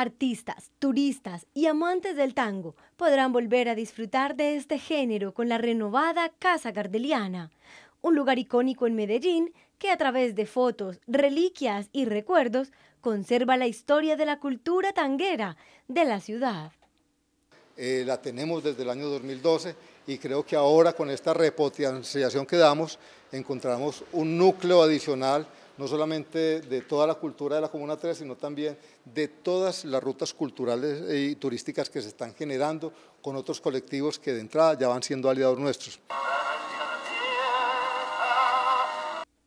artistas, turistas y amantes del tango podrán volver a disfrutar de este género con la renovada Casa Gardeliana, un lugar icónico en Medellín que a través de fotos, reliquias y recuerdos conserva la historia de la cultura tanguera de la ciudad. Eh, la tenemos desde el año 2012 y creo que ahora con esta repotenciación que damos encontramos un núcleo adicional no solamente de toda la cultura de la Comuna 3, sino también de todas las rutas culturales y turísticas que se están generando con otros colectivos que de entrada ya van siendo aliados nuestros.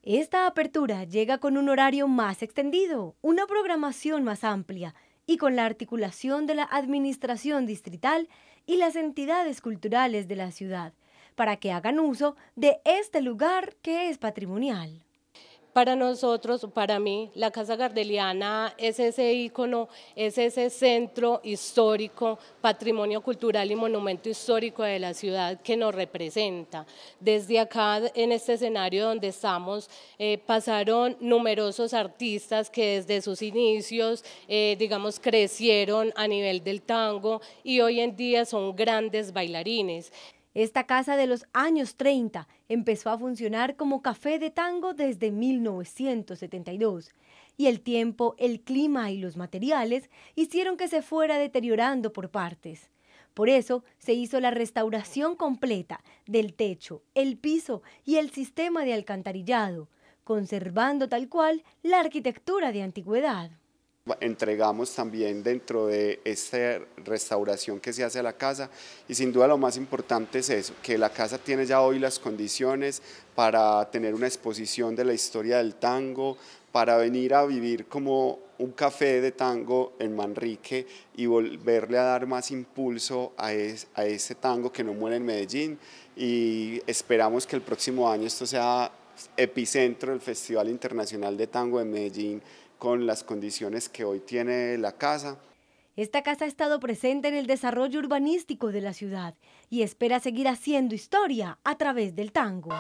Esta apertura llega con un horario más extendido, una programación más amplia y con la articulación de la administración distrital y las entidades culturales de la ciudad, para que hagan uso de este lugar que es patrimonial. Para nosotros, para mí, la Casa Gardeliana es ese ícono, es ese centro histórico, patrimonio cultural y monumento histórico de la ciudad que nos representa. Desde acá, en este escenario donde estamos, eh, pasaron numerosos artistas que desde sus inicios, eh, digamos, crecieron a nivel del tango y hoy en día son grandes bailarines. Esta casa de los años 30 empezó a funcionar como café de tango desde 1972 y el tiempo, el clima y los materiales hicieron que se fuera deteriorando por partes. Por eso se hizo la restauración completa del techo, el piso y el sistema de alcantarillado, conservando tal cual la arquitectura de antigüedad entregamos también dentro de esta restauración que se hace a la casa y sin duda lo más importante es eso, que la casa tiene ya hoy las condiciones para tener una exposición de la historia del tango, para venir a vivir como un café de tango en Manrique y volverle a dar más impulso a, ese tango que no muere en Medellín y esperamos que el próximo año esto sea epicentro del Festival Internacional de Tango de Medellín con las condiciones que hoy tiene la casa. Esta casa ha estado presente en el desarrollo urbanístico de la ciudad y espera seguir haciendo historia a través del tango.